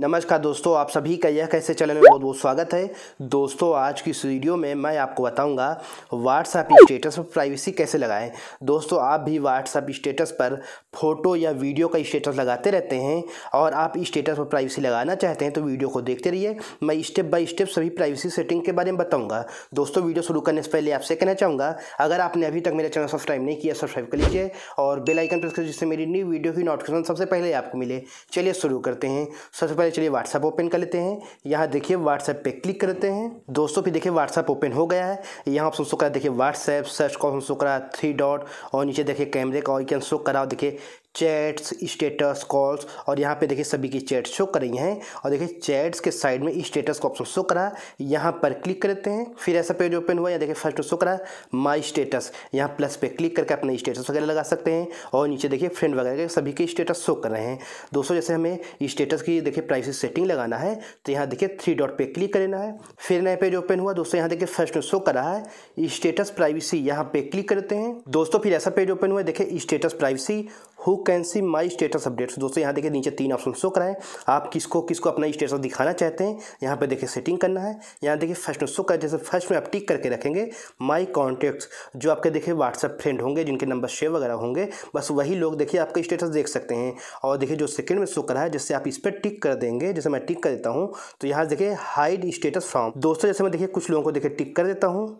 नमस्कार दोस्तों आप सभी का यह कैसे चैनल में बहुत बहुत स्वागत है दोस्तों आज की इस वीडियो में मैं आपको बताऊंगा व्हाट्सएप स्टेटस पर प्राइवेसी कैसे लगाएं दोस्तों आप भी व्हाट्सएप स्टेटस पर फोटो या वीडियो का स्टेटस लगाते रहते हैं और आप स्टेटस पर प्राइवेसी लगाना चाहते हैं तो वीडियो को देखते रहिए मैं स्टेप बाई स्टेप सभी प्राइवेसी सेटिंग के बारे में बताऊँगा दोस्तों वीडियो शुरू करने से पहले आपसे कहना चाहूँगा अगर आपने अभी तक मेरा चैनल सब्सक्राइब नहीं किया सब्सक्राइब कर लीजिए और बेलाइकन प्रेस कर जिससे मेरी न्यू वीडियो की नोटिफिकेशन सबसे पहले आपको मिले चलिए शुरू करते हैं सबसे पहले चलिए व्हाट्सअप ओपन कर लेते हैं यहाँ देखिए व्हाट्सएप पे क्लिक करते हैं दोस्तों फिर देखिए व्हाट्सअप ओपन हो गया है यहाँ ऑप्शन शो करा देखिए व्हाट्सएप सर्च का ऑप्शन शो करा थ्री डॉट और नीचे देखिए कैमरे का ऑप्शन शो करा देखिए चैट्स स्टेटस कॉल्स और यहाँ पे देखिए सभी की चैट शो कर रही हैं और देखिए चैट्स के साइड में स्टेटस का ऑप्शन शो करा यहाँ पर क्लिक करते हैं फिर ऐसा पेज ओपन हुआ यहाँ देखिए फर्स्ट शो करा माई स्टेटस यहाँ प्लस पे क्लिक करके अपने स्टेटस वगैरह लगा सकते हैं और नीचे देखिए फ्रेंड वगैरह के सभी के स्टेटस शो कर रहे हैं दोस्तों जैसे हमें स्टेटस की देखिए प्राइवेसी सेटिंग लगाना है तो यहाँ देखिए थ्री डॉट पे क्लिक करना है फिर नया पेज ओपन हुआ दोस्तों यहाँ देखिए फर्स्ट शो कर रहा है स्टेटस प्राइवेसी यहाँ पे क्लिक करते हैं दोस्तों फिर ऐसा पेज ओपन हुआ देखिए status privacy who can see my status updates दोस्तों यहाँ देखिए नीचे तीन ऑप्शन शो कराएं आप किसको किसको अपना स्टेटस दिखाना चाहते हैं यहाँ पे देखिए सेटिंग करना है यहाँ देखिए फर्स्ट में शो कर जैसे फर्स्ट में आप टिक करके रखेंगे माई कॉन्टैक्ट्स जो आपके देखिए व्हाट्सअप फ्रेंड होंगे जिनके नंबर शेयर वगैरह होंगे बस वही लोग देखिए आपका स्टेटस देख सकते हैं और देखिए जो सेकेंड में शो करा है जैसे आप इस पर टिक कर देंगे जैसे मैं टिक कर देता हूँ तो यहाँ देखिए हाइड स्टेटस फ्रॉम दोस्तों जैसे मैं देखिए कुछ लोगों को देखिए टिक कर देता हूँ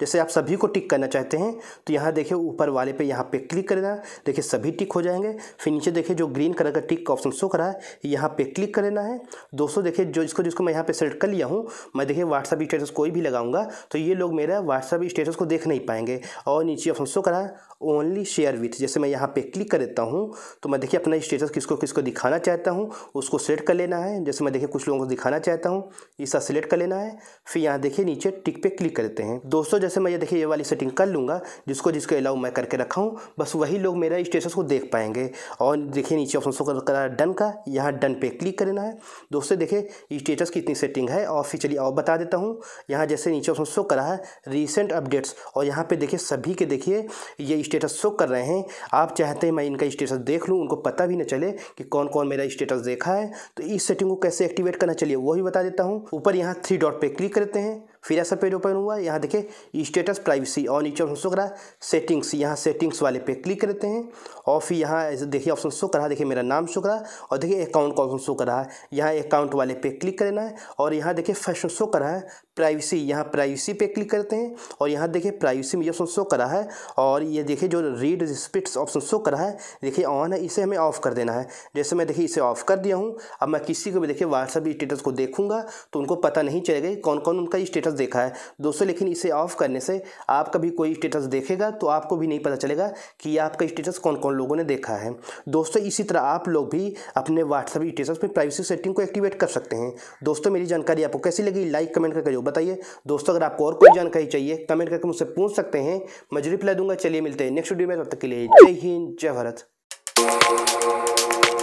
जैसे आप सभी को टिक करना चाहते हैं तो यहाँ देखिए ऊपर वाले पे यहाँ पे क्लिक करना देखिए सभी टिक हो जाएंगे फिर नीचे देखिए जो ग्रीन कलर का टिक का ऑप्शन शो करा है यहाँ पे क्लिक कर लेना है दोस्तों देखिए जो इसको जिसको मैं यहाँ पे सेलेक्ट कर लिया हूँ मैं देखिए व्हाट्सअप स्टेटस कोई भी लगाऊंगा तो ये लोग मेरा व्हाट्सअप स्टेटस को देख नहीं पाएंगे और नीचे ऑप्शन शो करा है ओनली शेयर विथ जैसे मैं यहाँ पे क्लिक कर देता हूँ तो मैं देखिए अपना स्टेटस किसको किसको दिखाना चाहता हूँ उसको सेलेक्ट कर लेना है जैसे मैं देखिए कुछ लोगों को दिखाना चाहता हूँ इसका सेलेक्ट कर लेना है फिर यहाँ देखिए नीचे टिक पे क्लिक करते हैं दोस्तों वजह से मैं ये देखिए ये वाली सेटिंग कर लूँगा जिसको जिसको अलाउ मैं करके रखा हूँ बस वही लोग मेरा स्टेटस को देख पाएंगे और देखिए नीचे ऑप्शन शो करा डन का यहाँ डन पे क्लिक करना है दोस्तों देखिए स्टेटस की इतनी सेटिंग है और फिर चलिए और बता देता हूँ यहाँ जैसे नीचे ऑप्शन शो करा है रिसेंट अपडेट्स और यहाँ पे देखिए सभी के देखिए ये स्टेटस शो कर रहे हैं आप चाहते हैं मैं इनका स्टेटस देख लूँ उनको पता भी ना चले कि कौन कौन मेरा स्टेटस देखा है तो इस सेटिंग को कैसे एक्टिवेट करना चलिए वो भी बता देता हूँ ऊपर यहाँ थ्री डॉट पर क्लिक करते हैं फिर ऐसा पेज ओपन हुआ यहाँ देखिए स्टेटस प्राइवेसी और नीचे ऑप्शन शो करा सेटिंग्स यहाँ सेटिंग्स वाले पे क्लिक करते हैं और फिर यहाँ देखिए ऑप्शन शो करा देखिए मेरा नाम शो करा और देखिए अकाउंट का ऑप्शन शो करा है यहाँ अकाउंट वाले पे क्लिक करना है और यहाँ देखिए फैशन शो करा है प्राइवेसी यहाँ प्राइवेसी पे क्लिक करते हैं और यहाँ देखिए प्राइवेसी मुझे ऑप्शन शो करा है और ये देखिए जो रीड स्पिट्स ऑप्शन शो करा है देखिए ऑन है इसे हमें ऑफ़ कर देना है जैसे मैं देखिए इसे ऑफ़ कर दिया हूँ अब मैं किसी को भी देखिए व्हाट्सअप स्टेटस को देखूँगा तो उनको पता नहीं चलेगा कौन कौन उनका स्टेटस देखा है दोस्तों लेकिन इसे ऑफ़ करने से आपका भी कोई स्टेटस देखेगा तो आपको भी नहीं पता चलेगा कि आपका स्टेटस कौन कौन लोगों ने देखा है दोस्तों इसी तरह आप लोग भी अपने व्हाट्सअप स्टेटस में प्राइवेसी सेटिंग को एक्टिवेट कर सकते हैं दोस्तों मेरी जानकारी आपको कैसी लगी लाइक कमेंट करके जो बताइए दोस्तों अगर आपको और कोई जानकारी चाहिए कमेंट करके मुझसे पूछ सकते हैं मैं जरूर रिप्लाई दूंगा चलिए मिलते हैं नेक्स्ट वीडियो में तब तक के लिए जय हिंद जय भारत